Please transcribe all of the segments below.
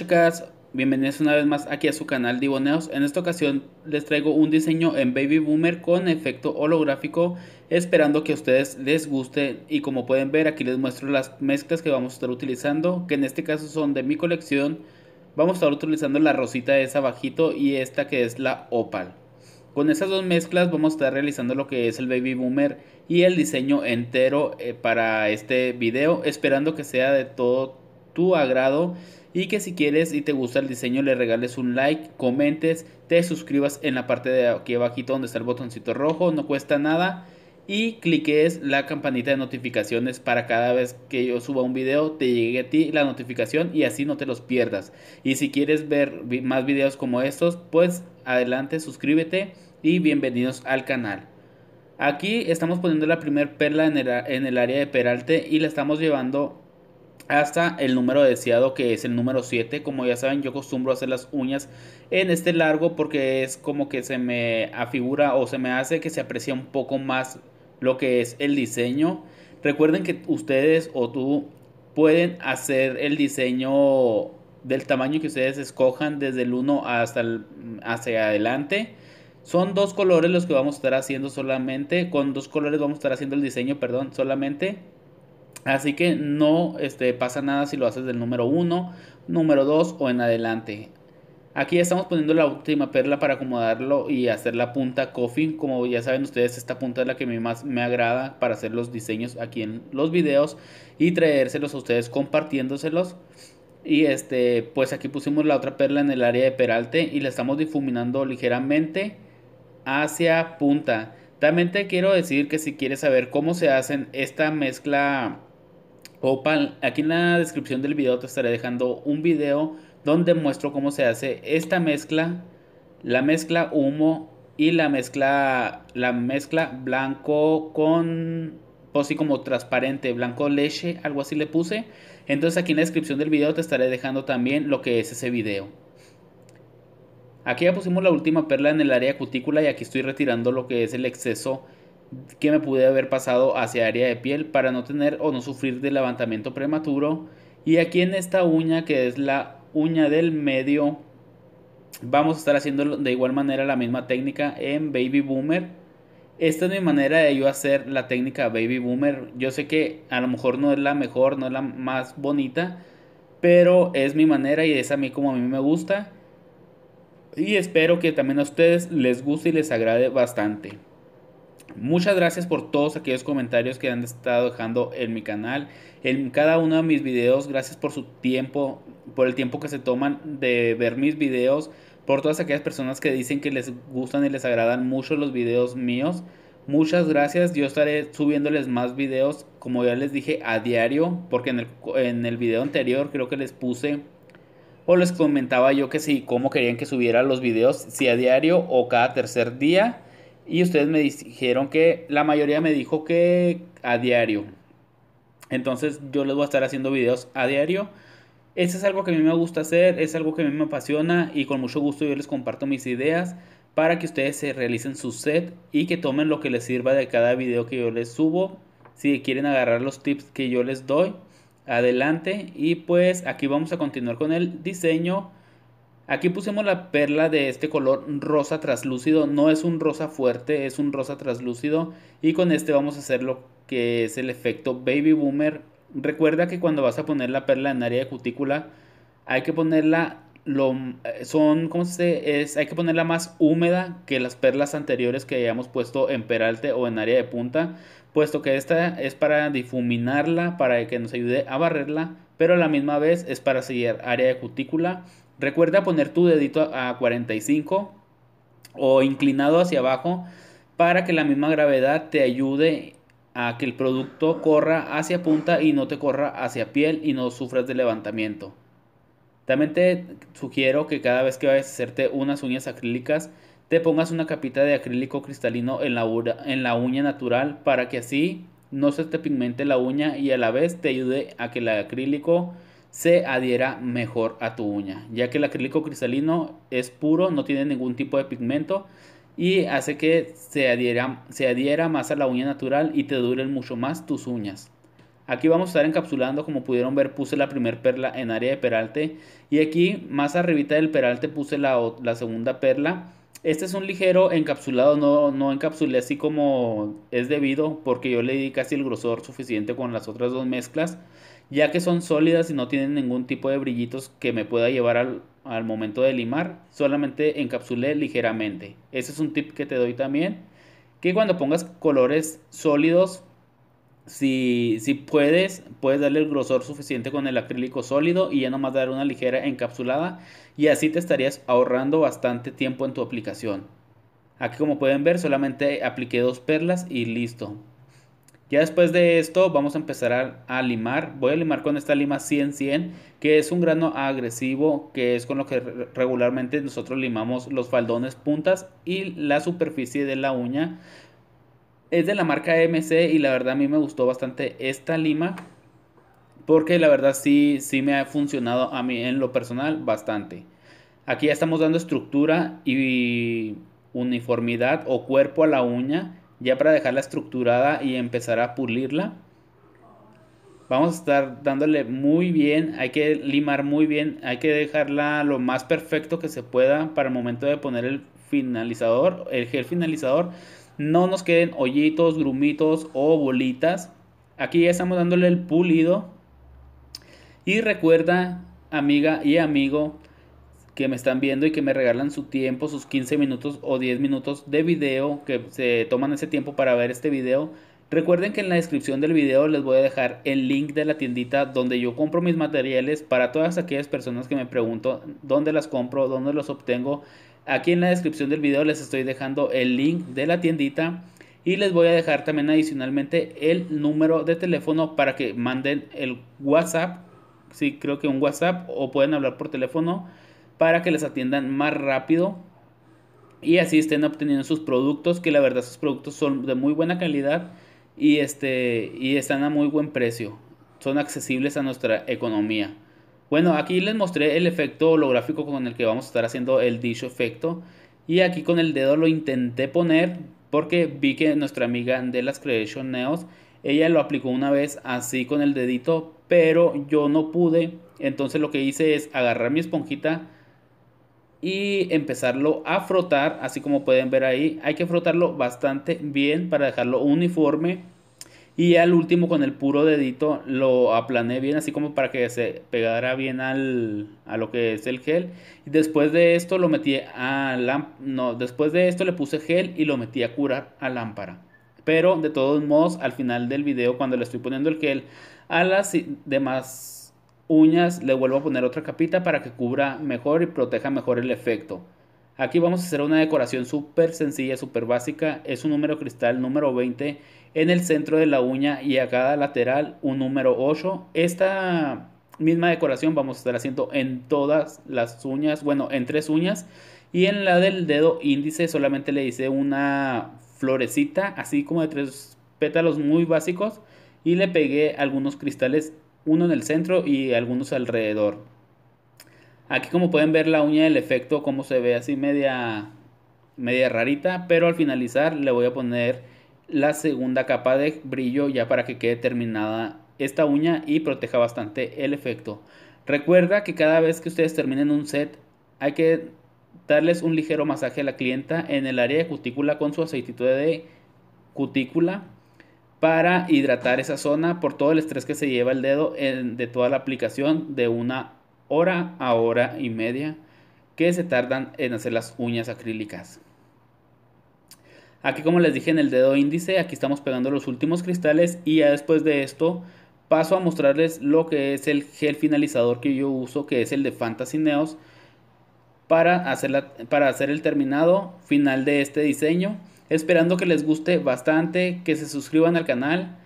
chicas, bienvenidas una vez más aquí a su canal Diboneos. En esta ocasión les traigo un diseño en Baby Boomer con efecto holográfico, esperando que a ustedes les guste. Y como pueden ver aquí les muestro las mezclas que vamos a estar utilizando, que en este caso son de mi colección. Vamos a estar utilizando la rosita de esa bajito y esta que es la opal. Con esas dos mezclas vamos a estar realizando lo que es el Baby Boomer y el diseño entero eh, para este video, esperando que sea de todo agrado y que si quieres y te gusta el diseño le regales un like, comentes, te suscribas en la parte de aquí abajito donde está el botoncito rojo, no cuesta nada y cliques la campanita de notificaciones para cada vez que yo suba un vídeo te llegue a ti la notificación y así no te los pierdas. Y si quieres ver más videos como estos, pues adelante, suscríbete y bienvenidos al canal. Aquí estamos poniendo la primer perla en el área de Peralte y la estamos llevando hasta el número deseado que es el número 7. Como ya saben, yo costumbro hacer las uñas en este largo porque es como que se me afigura o se me hace que se aprecia un poco más lo que es el diseño. Recuerden que ustedes o tú pueden hacer el diseño del tamaño que ustedes escojan desde el 1 hasta el, hacia adelante. Son dos colores los que vamos a estar haciendo solamente, con dos colores vamos a estar haciendo el diseño, perdón, solamente. Así que no este, pasa nada si lo haces del número 1, número 2 o en adelante. Aquí estamos poniendo la última perla para acomodarlo y hacer la punta coffin. Como ya saben ustedes, esta punta es la que más me agrada para hacer los diseños aquí en los videos y traérselos a ustedes compartiéndoselos. Y este, pues aquí pusimos la otra perla en el área de peralte y la estamos difuminando ligeramente hacia punta. También te quiero decir que si quieres saber cómo se hacen esta mezcla opal, aquí en la descripción del video te estaré dejando un video donde muestro cómo se hace esta mezcla, la mezcla humo y la mezcla la mezcla blanco con pues así como transparente, blanco leche, algo así le puse. Entonces aquí en la descripción del video te estaré dejando también lo que es ese video. Aquí ya pusimos la última perla en el área cutícula y aquí estoy retirando lo que es el exceso que me pude haber pasado hacia área de piel para no tener o no sufrir de levantamiento prematuro. Y aquí en esta uña que es la uña del medio vamos a estar haciendo de igual manera la misma técnica en Baby Boomer. Esta es mi manera de yo hacer la técnica Baby Boomer. Yo sé que a lo mejor no es la mejor, no es la más bonita, pero es mi manera y es a mí como a mí me gusta y espero que también a ustedes les guste y les agrade bastante. Muchas gracias por todos aquellos comentarios que han estado dejando en mi canal, en cada uno de mis videos. Gracias por su tiempo, por el tiempo que se toman de ver mis videos, por todas aquellas personas que dicen que les gustan y les agradan mucho los videos míos. Muchas gracias, yo estaré subiéndoles más videos, como ya les dije, a diario, porque en el, en el video anterior creo que les puse o les comentaba yo que si cómo querían que subiera los videos, si a diario o cada tercer día. Y ustedes me dijeron que la mayoría me dijo que a diario. Entonces yo les voy a estar haciendo videos a diario. Eso es algo que a mí me gusta hacer, es algo que a mí me apasiona y con mucho gusto yo les comparto mis ideas para que ustedes se realicen su set y que tomen lo que les sirva de cada video que yo les subo. Si quieren agarrar los tips que yo les doy, adelante y pues aquí vamos a continuar con el diseño aquí pusimos la perla de este color rosa traslúcido no es un rosa fuerte es un rosa traslúcido y con este vamos a hacer lo que es el efecto baby boomer recuerda que cuando vas a poner la perla en área de cutícula hay que ponerla eh, son, ¿cómo se Es, hay que ponerla más húmeda que las perlas anteriores que hayamos puesto en peralte o en área de punta, puesto que esta es para difuminarla, para que nos ayude a barrerla, pero a la misma vez es para sellar área de cutícula. Recuerda poner tu dedito a 45 o inclinado hacia abajo para que la misma gravedad te ayude a que el producto corra hacia punta y no te corra hacia piel y no sufras de levantamiento. También te sugiero que cada vez que vayas a hacerte unas uñas acrílicas, te pongas una capita de acrílico cristalino en la, uña natural para que así no se te pigmente la uña y a la vez te ayude a que el acrílico se adhiera mejor a tu uña, ya que el acrílico cristalino es puro, no tiene ningún tipo de pigmento y hace que se adhiera, se adhiera más a la uña natural y te duren mucho más tus uñas. Aquí vamos a estar encapsulando, como pudieron ver puse la primera perla en área de peralte y aquí más arribita del peralte puse la, segunda perla. Este es un ligero encapsulado, no, no encapsulé así como es debido porque yo le di casi el grosor suficiente con las otras dos mezclas ya que son sólidas y no tienen ningún tipo de brillitos que me pueda llevar al, al momento de limar, solamente encapsulé ligeramente. Ese es un tip que te doy también, que cuando pongas colores sólidos si, si puedes, puedes darle el grosor suficiente con el acrílico sólido y ya nomás dar una ligera encapsulada y así te estarías ahorrando bastante tiempo en tu aplicación. Aquí como pueden ver solamente apliqué dos perlas y listo. Ya después de esto vamos a empezar a, a, limar. Voy a limar con esta lima 100-100 que es un grano agresivo que es con lo que regularmente nosotros limamos los faldones, puntas y la superficie de la uña es de la marca MC y la verdad a mí me gustó bastante esta lima. Porque la verdad sí, sí me ha funcionado a mí en lo personal bastante. Aquí ya estamos dando estructura y uniformidad o cuerpo a la uña. Ya para dejarla estructurada y empezar a pulirla. Vamos a estar dándole muy bien. Hay que limar muy bien. Hay que dejarla lo más perfecto que se pueda para el momento de poner el finalizador, el gel finalizador no nos queden hoyitos, grumitos o bolitas. Aquí ya estamos dándole el pulido. Y recuerda, amiga y amigo, que me están viendo y que me regalan su tiempo, sus 15 minutos o 10 minutos de video, que se toman ese tiempo para ver este video. Recuerden que en la descripción del video les voy a dejar el link de la tiendita donde yo compro mis materiales para todas aquellas personas que me pregunto dónde las compro, dónde los obtengo Aquí en la descripción del video les estoy dejando el link de la tiendita y les voy a dejar también adicionalmente el número de teléfono para que manden el WhatsApp, sí creo que un WhatsApp o pueden hablar por teléfono para que les atiendan más rápido y así estén obteniendo sus productos que la verdad sus productos son de muy buena calidad y este y están a muy buen precio son accesibles a nuestra economía bueno, aquí les mostré el efecto holográfico con el que vamos a estar haciendo el dicho efecto. Y aquí con el dedo lo intenté poner porque vi que nuestra amiga de las Creation Neos, ella lo aplicó una vez así con el dedito, pero yo no pude. Entonces lo que hice es agarrar mi esponjita y empezarlo a frotar, así como pueden ver ahí. Hay que frotarlo bastante bien para dejarlo uniforme. Y al último con el puro dedito lo aplané bien así como para que se pegara bien al, a lo que es el gel. Y después de esto lo metí a no, después de esto le puse gel y lo metí a curar a lámpara. Pero de todos modos al final del video cuando le estoy poniendo el gel a las demás uñas le vuelvo a poner otra capita para que cubra mejor y proteja mejor el efecto. Aquí vamos a hacer una decoración súper sencilla, súper básica. Es un número cristal número 20 en el centro de la uña y a cada lateral un número 8. Esta misma decoración vamos a estar haciendo en todas las uñas, bueno, en tres uñas. Y en la del dedo índice solamente le hice una florecita, así como de tres pétalos muy básicos. Y le pegué algunos cristales, uno en el centro y algunos alrededor. Aquí como pueden ver la uña del efecto, como se ve así media, media rarita, pero al finalizar le voy a poner la segunda capa de brillo ya para que quede terminada esta uña y proteja bastante el efecto. Recuerda que cada vez que ustedes terminen un set hay que darles un ligero masaje a la clienta en el área de cutícula con su aceitito de cutícula para hidratar esa zona por todo el estrés que se lleva el dedo de toda la aplicación de una hora a hora y media que se tardan en hacer las uñas acrílicas. Aquí como les dije en el dedo índice, aquí estamos pegando los últimos cristales y ya después de esto paso a mostrarles lo que es el gel finalizador que yo uso, que es el de Fantasy Neos, para hacer, para hacer el terminado final de este diseño. Esperando que les guste bastante, que se suscriban al canal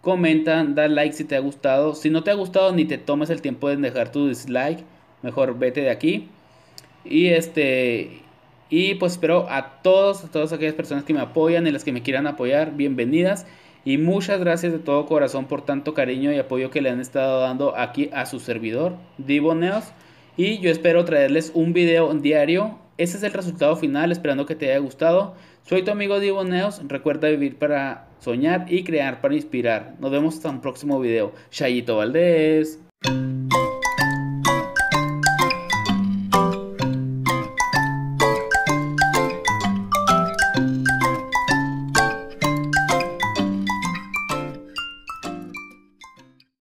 Comentan, da like si te ha gustado. Si no te ha gustado, ni te tomes el tiempo de dejar tu dislike. Mejor vete de aquí. Y este. Y pues espero a todos, a todas aquellas personas que me apoyan y las que me quieran apoyar, bienvenidas. Y muchas gracias de todo corazón por tanto cariño y apoyo que le han estado dando aquí a su servidor, Diboneos Y yo espero traerles un video diario ese es el resultado final, esperando que te haya gustado. Soy tu amigo Diego Neos, recuerda vivir para soñar y crear para inspirar. Nos vemos hasta un próximo video. Chayito Valdés.